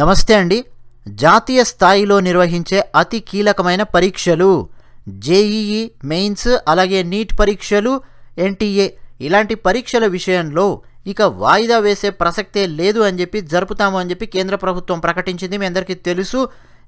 నమస్తే అండి జాతీయ స్థాయిలో నిర్వహించే అతి కీలకమైన పరీక్షలు జేఈఈ మెయిన్స్ అలాగే నీట్ పరీక్షలు ఎన్టీఏ ఇలాంటి పరీక్షల విషయంలో ఇక వాయిదా వేసే ప్రసక్తే లేదు అని చెప్పి జరుపుతాము అని చెప్పి కేంద్ర ప్రభుత్వం ప్రకటించింది మీ అందరికీ తెలుసు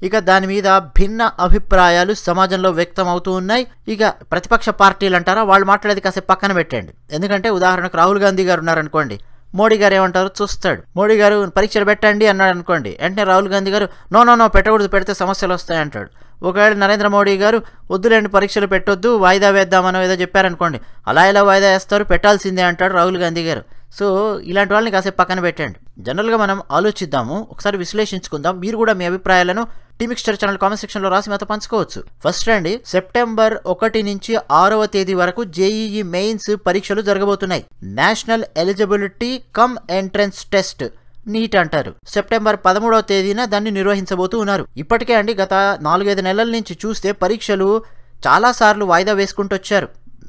ఇక దాని మీద భిన్న అభిప్రాయాలు సమాజంలో వ్యక్తం అవుతూ ఉన్నాయి ఇక ప్రతిపక్ష పార్టీలు అంటారా వాళ్ళు మాట్లాడేది కాసేపు పక్కన పెట్టండి ఎందుకంటే ఉదాహరణకు రాహుల్ గాంధీ గారు ఉన్నారనుకోండి మోడీ గారు ఏమంటారు చూస్తాడు మోడీ గారు పరీక్షలు పెట్టండి అన్నాడు అనుకోండి వెంటనే రాహుల్ గాంధీ గారు నో నో నో పెట్టకూడదు పెడితే సమస్యలు వస్తాయి అంటాడు ఒకవేళ నరేంద్ర మోడీ గారు వద్దులేండి పరీక్షలు పెట్టొద్దు వాయిదా వేద్దామనో ఏదో చెప్పారనుకోండి అలా ఎలా వాయిదా వేస్తారు పెట్టాల్సిందే అంటాడు రాహుల్ గాంధీ గారు సో ఇలాంటి వాళ్ళని కాసేపు పక్కన పెట్టండి జనరల్గా మనం ఆలోచిద్దాము ఒకసారి విశ్లేషించుకుందాం మీరు కూడా మీ అభిప్రాయాలను టీమిక్స్టర్ ఛానల్ కామెంట్ సెక్షన్లో రాసి మాతో పంచుకోవచ్చు ఫస్ట్ అండి సెప్టెంబర్ ఒకటి నుంచి ఆరవ తేదీ వరకు జేఈఈ మెయిన్స్ పరీక్షలు జరగబోతున్నాయి national eligibility cum entrance test NEET అంటారు సెప్టెంబర్ పదమూడవ తేదీన దాన్ని నిర్వహించబోతూ ఉన్నారు ఇప్పటికే అండి గత నాలుగైదు నెలల నుంచి చూస్తే పరీక్షలు చాలాసార్లు వాయిదా వేసుకుంటూ వచ్చారు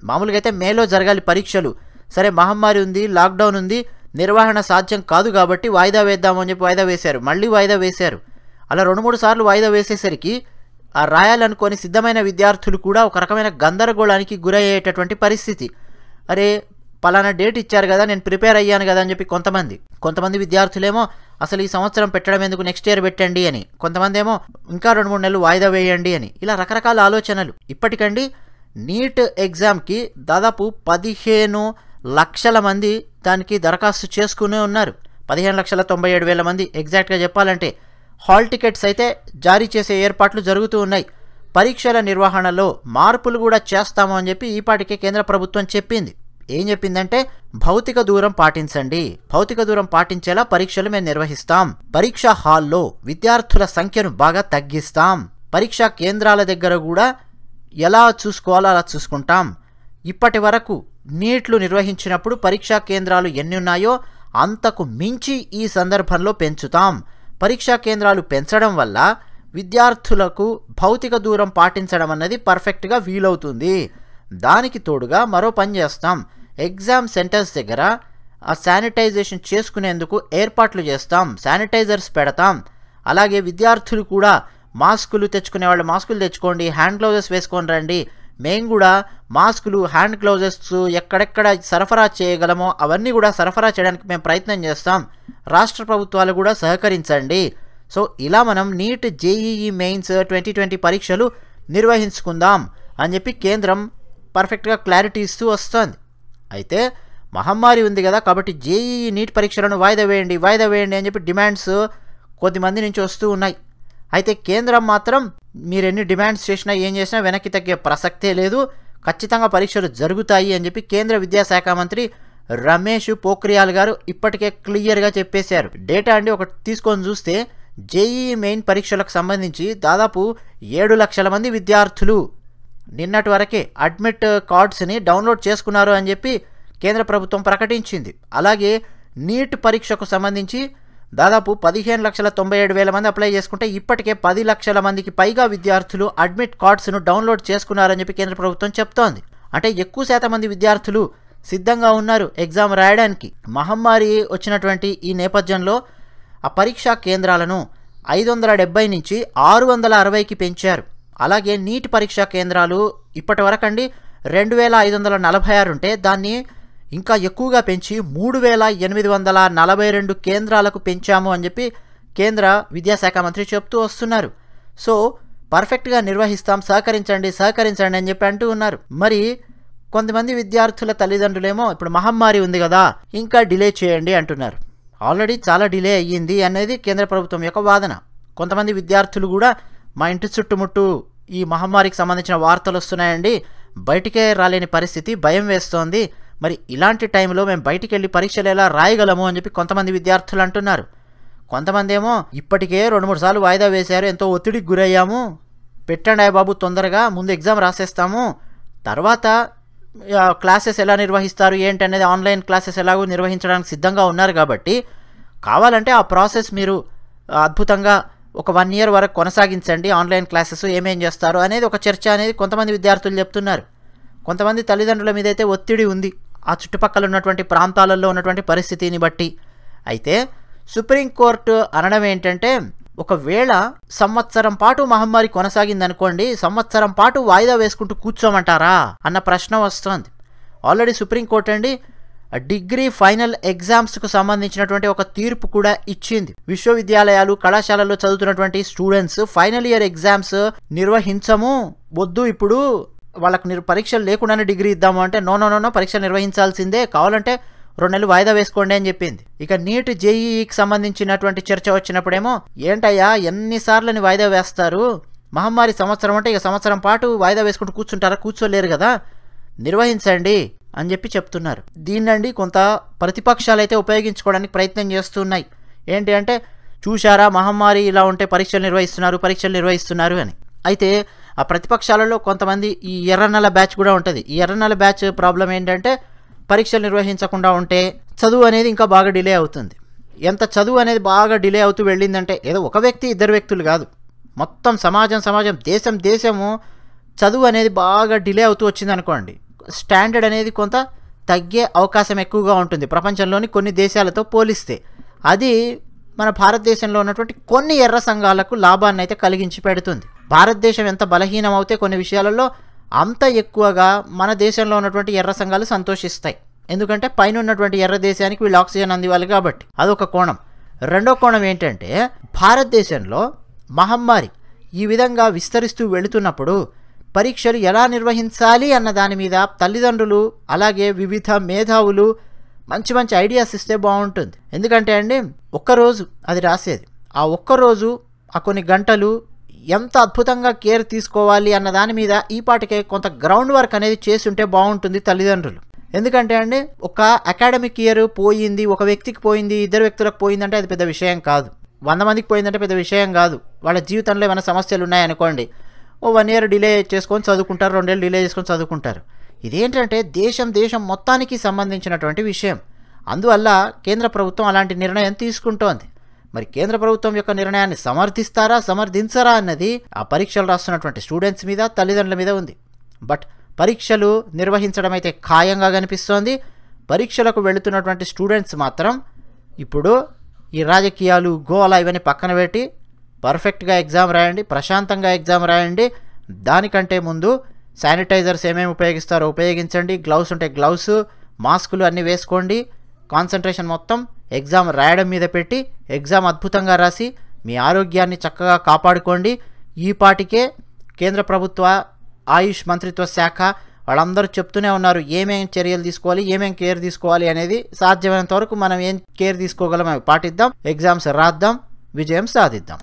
మామూలుగా అయితే మేలో జరగాలి పరీక్షలు సరే మహమ్మారి ఉంది లాక్డౌన్ ఉంది నిర్వహణ సాధ్యం కాదు కాబట్టి వాయిదా వేద్దామని చెప్పి వాయిదా వేశారు మళ్ళీ వాయిదా వేశారు అలా రెండు మూడు సార్లు వాయిదా వేసేసరికి ఆ రాయాలనుకొని సిద్ధమైన విద్యార్థులు కూడా ఒక రకమైన గందరగోళానికి గురయ్యేటటువంటి పరిస్థితి అరే పలానా డేట్ ఇచ్చారు కదా నేను ప్రిపేర్ అయ్యాను కదా అని చెప్పి కొంతమంది కొంతమంది విద్యార్థులేమో అసలు ఈ సంవత్సరం పెట్టడం ఎందుకు నెక్స్ట్ ఇయర్ పెట్టండి అని కొంతమంది ఏమో ఇంకా రెండు మూడు నెలలు వాయిదా వేయండి అని ఇలా రకరకాల ఆలోచనలు ఇప్పటికండి నీట్ ఎగ్జామ్కి దాదాపు పదిహేను లక్షల మంది దానికి దరఖాస్తు చేసుకునే ఉన్నారు పదిహేను లక్షల తొంభై ఏడు వేల మంది ఎగ్జాక్ట్గా చెప్పాలంటే హాల్ టికెట్స్ అయితే జారీ చేసే ఏర్పాట్లు జరుగుతూ ఉన్నాయి పరీక్షల నిర్వహణలో మార్పులు కూడా చేస్తాము అని చెప్పి ఈపాటికే కేంద్ర ప్రభుత్వం చెప్పింది ఏం చెప్పిందంటే భౌతిక దూరం పాటించండి భౌతిక దూరం పాటించేలా పరీక్షలు మేము నిర్వహిస్తాం పరీక్షా హాల్లో విద్యార్థుల సంఖ్యను బాగా తగ్గిస్తాం పరీక్షా కేంద్రాల దగ్గర కూడా ఎలా చూసుకోవాలో అలా చూసుకుంటాం ఇప్పటి వరకు నీట్లు నిర్వహించినప్పుడు పరీక్షా కేంద్రాలు ఎన్ని ఉన్నాయో అంతకు మించి ఈ సందర్భంలో పెంచుతాం పరీక్షా కేంద్రాలు పెంచడం వల్ల విద్యార్థులకు భౌతిక దూరం పాటించడం అన్నది పర్ఫెక్ట్గా వీలవుతుంది దానికి తోడుగా మరో పని చేస్తాం ఎగ్జామ్ సెంటర్స్ దగ్గర ఆ శానిటైజేషన్ చేసుకునేందుకు ఏర్పాట్లు చేస్తాం శానిటైజర్స్ పెడతాం అలాగే విద్యార్థులు కూడా మాస్కులు తెచ్చుకునే వాళ్ళు మాస్కులు తెచ్చుకోండి హ్యాండ్ గ్లౌజెస్ వేసుకొని రండి మేము కూడా మాస్కులు హ్యాండ్ గ్లౌజెస్ ఎక్కడెక్కడ సరఫరా చేయగలమో అవన్నీ కూడా సరఫరా చేయడానికి మేము ప్రయత్నం చేస్తాం రాష్ట్ర ప్రభుత్వాలు కూడా సహకరించండి సో ఇలా మనం NEET JEE mains twenty twenty పరీక్షలు నిర్వహించుకుందాం అని చెప్పి కేంద్రం పర్ఫెక్ట్గా క్లారిటీ ఇస్తూ వస్తుంది అయితే మహమ్మారి ఉంది కదా కాబట్టి జేఈఈ నీట్ పరీక్షలను వాయిదా వేయండి వాయిదా వేయండి అని చెప్పి డిమాండ్స్ కొద్దిమంది నుంచి వస్తూ ఉన్నాయి అయితే కేంద్రం మాత్రం మీరు ఎన్ని డిమాండ్స్ చేసినా ఏం చేసినా వెనక్కి తగ్గే ప్రసక్తే లేదు ఖచ్చితంగా పరీక్షలు జరుగుతాయి అని చెప్పి కేంద్ర విద్యాశాఖ మంత్రి రమేష్ పోఖ్రియాల్ గారు ఇప్పటికే క్లియర్గా చెప్పేశారు డేటా అండి ఒకటి తీసుకొని చూస్తే జేఈఈ మెయిన్ పరీక్షలకు సంబంధించి దాదాపు ఏడు లక్షల మంది విద్యార్థులు నిన్నటి వరకే అడ్మిట్ కార్డ్స్ని డౌన్లోడ్ చేసుకున్నారు అని చెప్పి కేంద్ర ప్రభుత్వం ప్రకటించింది అలాగే నీట్ పరీక్షకు సంబంధించి దాదాపు పదిహేను లక్షల తొంభై ఏడు వేల మంది అప్లై చేసుకుంటే ఇప్పటికే పది లక్షల మందికి పైగా విద్యార్థులు అడ్మిట్ కార్డ్స్ను డౌన్లోడ్ చేసుకున్నారని చెప్పి కేంద్ర ప్రభుత్వం చెప్తోంది అంటే ఎక్కువ శాతం మంది విద్యార్థులు సిద్ధంగా ఉన్నారు ఎగ్జామ్ రాయడానికి మహమ్మారి వచ్చినటువంటి ఈ నేపథ్యంలో ఆ పరీక్షా కేంద్రాలను ఐదు వందల డెబ్బై నుంచి ఆరు వందల అరవైకి పెంచారు అలాగే నీట్ పరీక్షా కేంద్రాలు ఇప్పటి వరకండి రెండు వేల ఐదు వందల నలభై ఆరు ఉంటే దాన్ని ఇంకా ఎక్కువగా పెంచి మూడు వేల ఎనిమిది వందల నలభై రెండు కేంద్రాలకు పెంచాము అని చెప్పి కేంద్ర విద్యాశాఖ మంత్రి చెప్తూ వస్తున్నారు సో పర్ఫెక్ట్గా నిర్వహిస్తాం సహకరించండి సహకరించండి అని చెప్పి అంటూ ఉన్నారు మరి కొంతమంది విద్యార్థుల తల్లిదండ్రులేమో ఇప్పుడు మహమ్మారి ఉంది కదా ఇంకా డిలే చేయండి అంటున్నారు ఆల్రెడీ చాలా డిలే అయ్యింది అనేది కేంద్ర ప్రభుత్వం యొక్క వాదన కొంతమంది విద్యార్థులు కూడా మా ఇంటి చుట్టుముట్టు ఈ మహమ్మారికి సంబంధించిన వార్తలు వస్తున్నాయండి బయటికే రాలేని పరిస్థితి భయం వేస్తోంది మరి ఇలాంటి టైంలో మేము బయటికి వెళ్ళి పరీక్షలు ఎలా రాయగలము అని చెప్పి కొంతమంది విద్యార్థులు అంటున్నారు కొంతమంది ఏమో ఇప్పటికే రెండు మూడు సార్లు వాయిదా వేశారు ఎంతో ఒత్తిడికి గురయ్యాము పెట్టండి బాబు తొందరగా ముందు ఎగ్జామ్ రాసేస్తాము తర్వాత క్లాసెస్ ఎలా నిర్వహిస్తారు ఏంటి అనేది ఆన్లైన్ క్లాసెస్ ఎలాగో నిర్వహించడానికి సిద్ధంగా ఉన్నారు కాబట్టి కావాలంటే ఆ ప్రాసెస్ మీరు అద్భుతంగా ఒక వన్ ఇయర్ వరకు కొనసాగించండి ఆన్లైన్ క్లాసెస్ ఏమేం చేస్తారు అనేది ఒక చర్చ అనేది కొంతమంది విద్యార్థులు చెప్తున్నారు కొంతమంది తల్లిదండ్రుల మీద అయితే ఒత్తిడి ఉంది ఆ చుట్టుపక్కల ఉన్నటువంటి ప్రాంతాలలో ఉన్నటువంటి పరిస్థితిని బట్టి అయితే సుప్రీంకోర్టు అనడం ఏంటంటే ఒకవేళ సంవత్సరం పాటు మహమ్మారి కొనసాగిందనుకోండి సంవత్సరం పాటు వాయిదా వేసుకుంటూ కూర్చోమంటారా అన్న ప్రశ్న వస్తుంది ఆల్రెడీ సుప్రీంకోర్టు అండి డిగ్రీ ఫైనల్ ఎగ్జామ్స్కు సంబంధించినటువంటి ఒక తీర్పు కూడా ఇచ్చింది విశ్వవిద్యాలయాలు కళాశాలలో చదువుతున్నటువంటి స్టూడెంట్స్ ఫైనల్ ఇయర్ ఎగ్జామ్స్ నిర్వహించము వద్దు ఇప్పుడు వాళ్ళకు మీరు పరీక్షలు లేకుండానే డిగ్రీ ఇద్దాము అంటే నో నో నో పరీక్ష నిర్వహించాల్సిందే కావాలంటే రెండు నెలలు వాయిదా వేసుకోండి అని చెప్పింది ఇక నీట్ జేఈకి సంబంధించినటువంటి చర్చ వచ్చినప్పుడేమో ఏంటయ్యా ఎన్నిసార్లని వాయిదా వేస్తారు మహమ్మారి సంవత్సరం అంటే ఇక సంవత్సరం పాటు వాయిదా వేసుకుంటూ కూర్చుంటారా కూర్చోలేరు కదా నిర్వహించండి అని చెప్పి చెప్తున్నారు దీన్నండి కొంత ప్రతిపక్షాలు అయితే ఉపయోగించుకోవడానికి ప్రయత్నం చేస్తున్నాయి ఏంటి అంటే చూశారా మహమ్మారి ఇలా ఉంటే పరీక్షలు నిర్వహిస్తున్నారు పరీక్షలు నిర్వహిస్తున్నారు అని అయితే ఆ ప్రతిపక్షాలలో కొంతమంది ఈ ఎర్రనల బ్యాచ్ కూడా ఉంటుంది ఈ ఎర్రనల బ్యాచ్ ప్రాబ్లం ఏంటంటే పరీక్షలు నిర్వహించకుండా ఉంటే చదువు అనేది ఇంకా బాగా డిలే అవుతుంది ఎంత చదువు అనేది బాగా డిలే అవుతూ వెళ్ళిందంటే ఏదో ఒక వ్యక్తి ఇద్దరు వ్యక్తులు కాదు మొత్తం సమాజం సమాజం దేశం దేశము చదువు అనేది బాగా డిలే అవుతూ వచ్చింది అనుకోండి స్టాండర్డ్ అనేది కొంత తగ్గే అవకాశం ఎక్కువగా ఉంటుంది ప్రపంచంలోని కొన్ని దేశాలతో పోలిస్తే అది మన భారతదేశంలో ఉన్నటువంటి కొన్ని ఎర్ర సంఘాలకు లాభాన్ని అయితే కలిగించి పెడుతుంది భారతదేశం ఎంత బలహీనం అవుతే కొన్ని విషయాలలో అంత ఎక్కువగా మన దేశంలో ఉన్నటువంటి ఎర్ర సంఘాలు సంతోషిస్తాయి ఎందుకంటే పైన ఉన్నటువంటి ఎర్ర దేశానికి వీళ్ళు ఆక్సిజన్ అందివ్వాలి కాబట్టి అదొక కోణం రెండో కోణం ఏంటంటే భారతదేశంలో మహమ్మారి ఈ విధంగా విస్తరిస్తూ వెళుతున్నప్పుడు పరీక్షలు ఎలా నిర్వహించాలి అన్న దాని మీద తల్లిదండ్రులు అలాగే వివిధ మేధావులు మంచి మంచి ఐడియాస్ ఇస్తే బాగుంటుంది ఎందుకంటే అండి ఒక్కరోజు అది రాసేది ఆ ఒక్కరోజు ఆ కొన్ని గంటలు ఎంత అద్భుతంగా కేర్ తీసుకోవాలి అన్న దాని మీద ఈపాటికే కొంత గ్రౌండ్ వర్క్ అనేది చేసి ఉంటే బాగుంటుంది తల్లిదండ్రులు ఎందుకంటే అండి ఒక అకాడమిక్ ఇయర్ పోయింది ఒక వ్యక్తికి పోయింది ఇద్దరు వ్యక్తులకు పోయిందంటే అది పెద్ద విషయం కాదు వంద మందికి పోయిందంటే పెద్ద విషయం కాదు వాళ్ళ జీవితంలో ఏమైనా సమస్యలు ఉన్నాయనుకోండి ఓ వన్ ఇయర్ డిలే చేసుకొని చదువుకుంటారు రెండేళ్ళు డిలే చేసుకొని చదువుకుంటారు ఇదేంటంటే దేశం దేశం మొత్తానికి సంబంధించినటువంటి విషయం అందువల్ల కేంద్ర ప్రభుత్వం అలాంటి నిర్ణయం తీసుకుంటోంది మరి కేంద్ర ప్రభుత్వం యొక్క నిర్ణయాన్ని సమర్థిస్తారా సమర్థించరా అన్నది ఆ పరీక్షలు రాస్తున్నటువంటి స్టూడెంట్స్ మీద తల్లిదండ్రుల మీద ఉంది బట్ పరీక్షలు నిర్వహించడం అయితే ఖాయంగా కనిపిస్తోంది పరీక్షలకు వెళుతున్నటువంటి స్టూడెంట్స్ మాత్రం ఇప్పుడు ఈ రాజకీయాలు గోల ఇవన్నీ పక్కన పెట్టి పర్ఫెక్ట్గా ఎగ్జామ్ రాయండి ప్రశాంతంగా ఎగ్జామ్ రాయండి దానికంటే ముందు శానిటైజర్స్ ఏమేమి ఉపయోగిస్తారో ఉపయోగించండి గ్లౌస్ ఉంటే గ్లౌస్ మాస్కులు అన్నీ వేసుకోండి కాన్సన్ట్రేషన్ మొత్తం ఎగ్జామ్ రాయడం మీద పెట్టి ఎగ్జామ్ అద్భుతంగా రాసి మీ ఆరోగ్యాన్ని చక్కగా కాపాడుకోండి ఈ పాటికే కేంద్ర ప్రభుత్వ ఆయుష్ మంత్రిత్వ శాఖ వాళ్ళందరూ చెప్తూనే ఉన్నారు ఏమేం చర్యలు తీసుకోవాలి ఏమేం కేర్ తీసుకోవాలి అనేది సాధ్యమైనంత వరకు మనం ఏం కేర్ తీసుకోగలం అవి పాటిద్దాం ఎగ్జామ్స్ రాద్దాం విజయం సాధిద్దాం